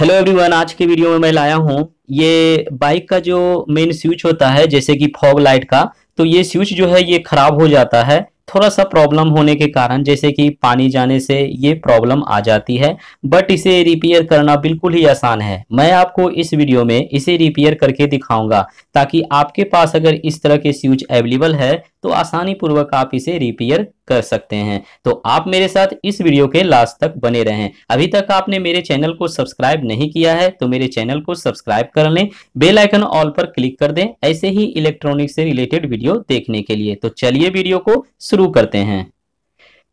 hello everyone आज के video में मैं लाया हूँ ये बाइक का जो मेन स्विच होता है जैसे कि फॉग लाइट का तो ये स्विच जो है ये खराब हो जाता है थोड़ा सा प्रॉब्लम होने के कारण जैसे कि पानी जाने से ये प्रॉब्लम आ जाती है बट इसे रिपेयर करना बिल्कुल ही आसान है मैं आपको इस वीडियो में इसे रिपेयर करके दिखाऊंगा ताकि आपके पास अगर इस तरह के स्विच अवेलेबल है तो आसानी पूर्वक आप इसे रिपेयर कर सकते हैं तो आप मेरे साथ इस वीडियो के लास्ट तक बने रहें अभी तक आपने मेरे चैनल को सब्सक्राइब नहीं किया है तो मेरे चैनल को सब्सक्राइब कर लें बेल आइकन ऑल पर क्लिक कर दें ऐसे ही इलेक्ट्रॉनिक से रिलेटेड वीडियो देखने के लिए तो चलिए वीडियो को शुरू करते हैं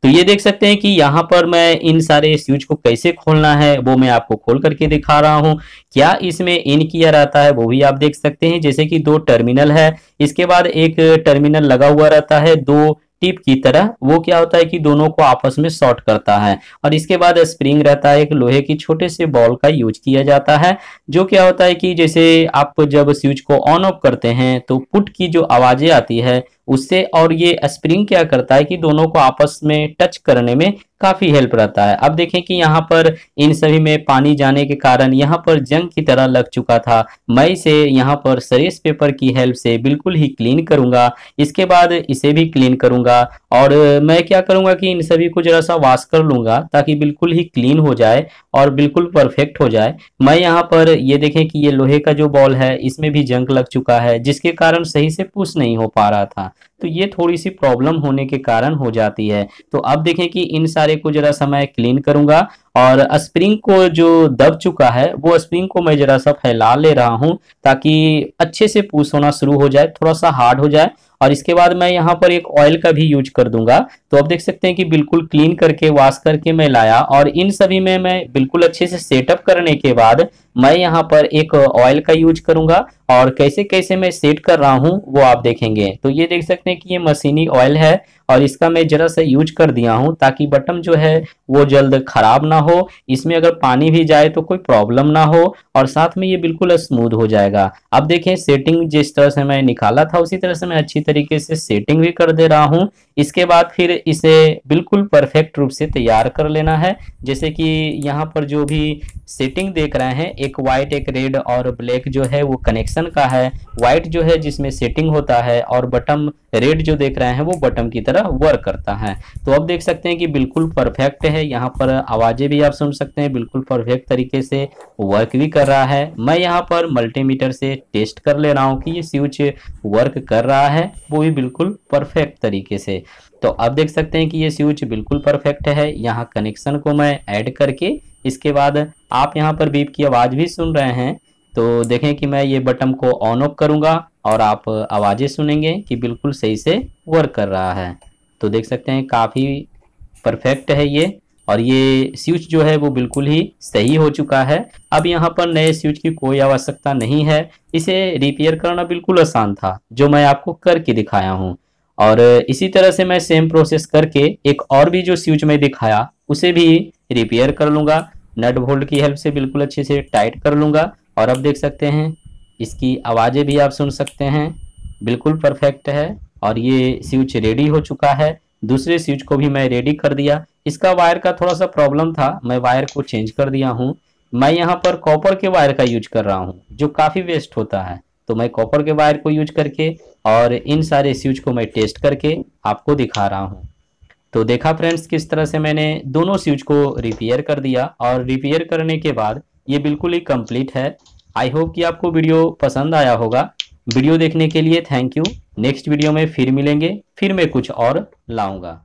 तो ये देख सकते हैं कि यहाँ पर मैं इन सारे स्विच को कैसे खोलना है वो मैं आपको खोल करके दिखा रहा हूँ क्या इसमें इन किया रहता है वो भी आप देख सकते हैं जैसे कि दो टर्मिनल है इसके बाद एक टर्मिनल लगा हुआ रहता है दो टिप की तरह वो क्या होता है कि दोनों को आपस में शॉर्ट करता है और इसके बाद स्प्रिंग रहता है एक लोहे की छोटे से बॉल का यूज किया जाता है जो क्या होता है कि जैसे आप जब स्विच को ऑन ऑफ करते हैं तो पुट की जो आवाजें आती है उससे और ये स्प्रिंग क्या करता है कि दोनों को आपस में टच करने में काफ़ी हेल्प रहता है अब देखें कि यहाँ पर इन सभी में पानी जाने के कारण यहाँ पर जंग की तरह लग चुका था मैं इसे यहाँ पर सरेस पेपर की हेल्प से बिल्कुल ही क्लीन करूँगा इसके बाद इसे भी क्लीन करूंगा और मैं क्या करूँगा कि इन सभी को जरा सा वॉश कर लूँगा ताकि बिल्कुल ही क्लीन हो जाए और बिल्कुल परफेक्ट हो जाए मैं यहाँ पर ये देखें कि ये लोहे का जो बॉल है इसमें भी जंग लग चुका है जिसके कारण सही से पुश नहीं हो पा रहा था तो ये थोड़ी सी प्रॉब्लम होने के कारण हो जाती है तो अब देखें कि इन सारे को जरा सा मैं क्लीन करूंगा और स्प्रिंग को जो दब चुका है वो स्प्रिंग को मैं जरा सा फैला ले रहा हूं ताकि अच्छे से पूस होना शुरू हो जाए थोड़ा सा हार्ड हो जाए और इसके बाद मैं यहाँ पर एक ऑयल का भी यूज कर दूंगा तो आप देख सकते हैं कि बिल्कुल क्लीन करके वॉश करके मैं लाया और इन सभी में मैं बिल्कुल अच्छे से सेटअप करने के बाद मैं यहाँ पर एक ऑयल का यूज करूंगा और कैसे कैसे मैं सेट कर रहा हूँ वो आप देखेंगे तो ये देख सकते हैं कि ये मशीनी ऑयल है और इसका मैं ज़रा सा यूज कर दिया हूँ ताकि बटन जो है वो जल्द ख़राब ना हो इसमें अगर पानी भी जाए तो कोई प्रॉब्लम ना हो और साथ में ये बिल्कुल स्मूथ हो जाएगा अब देखें सेटिंग जिस तरह से मैं निकाला था उसी तरह से मैं अच्छी तरीके से सेटिंग भी कर दे रहा हूँ इसके बाद फिर इसे बिल्कुल परफेक्ट रूप से तैयार कर लेना है जैसे कि यहाँ पर जो भी सेटिंग देख रहे हैं एक वाइट एक रेड और ब्लैक जो है वो कनेक्शन सेक्शन का है व्हाइट जो है जिसमें सेटिंग होता है और बटम रेड जो देख रहे हैं वो बटम की तरह वर्क करता है तो अब देख सकते हैं कि बिल्कुल परफेक्ट है यहाँ पर आवाज़ें भी आप सुन सकते हैं बिल्कुल परफेक्ट तरीके से वर्क भी कर रहा है मैं यहाँ पर मल्टीमीटर से टेस्ट कर ले रहा हूँ कि ये स्विच वर्क कर रहा है वो भी बिल्कुल परफेक्ट तरीके से तो अब देख सकते हैं कि ये स्विच बिल्कुल परफेक्ट है यहाँ कनेक्शन को मैं ऐड करके इसके बाद आप यहाँ पर बीप की आवाज़ भी सुन रहे हैं तो देखें कि मैं ये बटन को ऑन ऑफ करूँगा और आप आवाज़ें सुनेंगे कि बिल्कुल सही से वर्क कर रहा है तो देख सकते हैं काफ़ी परफेक्ट है ये और ये स्विच जो है वो बिल्कुल ही सही हो चुका है अब यहाँ पर नए स्विच की कोई आवश्यकता नहीं है इसे रिपेयर करना बिल्कुल आसान था जो मैं आपको करके दिखाया हूँ और इसी तरह से मैं सेम प्रोसेस करके एक और भी जो स्विच में दिखाया उसे भी रिपेयर कर लूँगा नट बोल्ट की हेल्प से बिल्कुल अच्छे से टाइट कर लूँगा और अब देख सकते हैं इसकी आवाज़ें भी आप सुन सकते हैं बिल्कुल परफेक्ट है और ये स्विच रेडी हो चुका है दूसरे स्विच को भी मैं रेडी कर दिया इसका वायर का थोड़ा सा प्रॉब्लम था मैं वायर को चेंज कर दिया हूँ मैं यहाँ पर कॉपर के वायर का यूज कर रहा हूँ जो काफ़ी वेस्ट होता है तो मैं कॉपर के वायर को यूज करके और इन सारे स्विच को मैं टेस्ट करके आपको दिखा रहा हूँ तो देखा फ्रेंड्स किस तरह से मैंने दोनों स्विच को रिपेयर कर दिया और रिपेयर करने के बाद ये बिल्कुल ही कंप्लीट है आई होप कि आपको वीडियो पसंद आया होगा वीडियो देखने के लिए थैंक यू नेक्स्ट वीडियो में फिर मिलेंगे फिर मैं कुछ और लाऊंगा